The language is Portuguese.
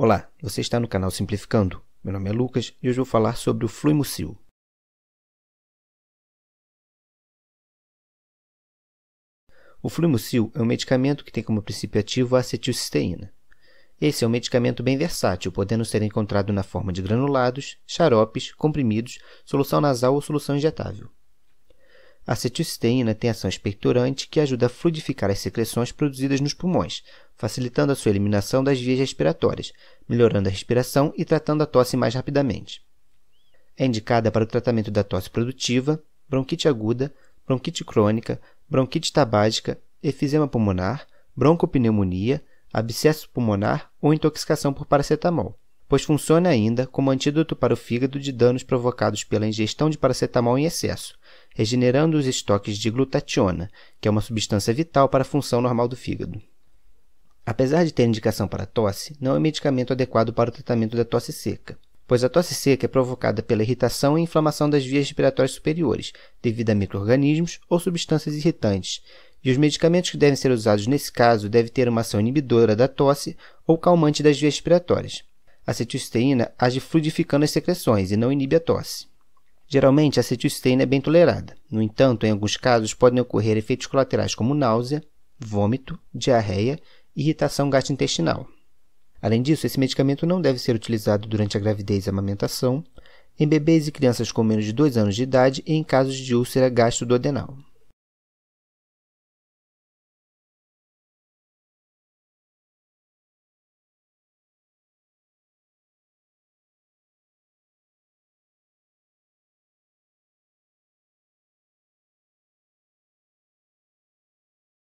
Olá, você está no canal Simplificando. Meu nome é Lucas e hoje vou falar sobre o Fluimucil. O Fluimucil é um medicamento que tem como princípio ativo a acetilcisteína. Esse é um medicamento bem versátil, podendo ser encontrado na forma de granulados, xaropes, comprimidos, solução nasal ou solução injetável. A cetisteína tem ação expectorante que ajuda a fluidificar as secreções produzidas nos pulmões, facilitando a sua eliminação das vias respiratórias, melhorando a respiração e tratando a tosse mais rapidamente. É indicada para o tratamento da tosse produtiva, bronquite aguda, bronquite crônica, bronquite tabágica, efizema pulmonar, broncopneumonia, abscesso pulmonar ou intoxicação por paracetamol, pois funciona ainda como antídoto para o fígado de danos provocados pela ingestão de paracetamol em excesso, regenerando os estoques de glutationa, que é uma substância vital para a função normal do fígado. Apesar de ter indicação para tosse, não é um medicamento adequado para o tratamento da tosse seca, pois a tosse seca é provocada pela irritação e inflamação das vias respiratórias superiores, devido a microrganismos ou substâncias irritantes, e os medicamentos que devem ser usados nesse caso devem ter uma ação inibidora da tosse ou calmante das vias respiratórias. A acetilcisteína age fluidificando as secreções e não inibe a tosse. Geralmente, a acetilcisteína é bem tolerada. No entanto, em alguns casos, podem ocorrer efeitos colaterais como náusea, vômito, diarreia e irritação gastrointestinal. Além disso, esse medicamento não deve ser utilizado durante a gravidez e amamentação, em bebês e crianças com menos de 2 anos de idade e em casos de úlcera gastroduodenal.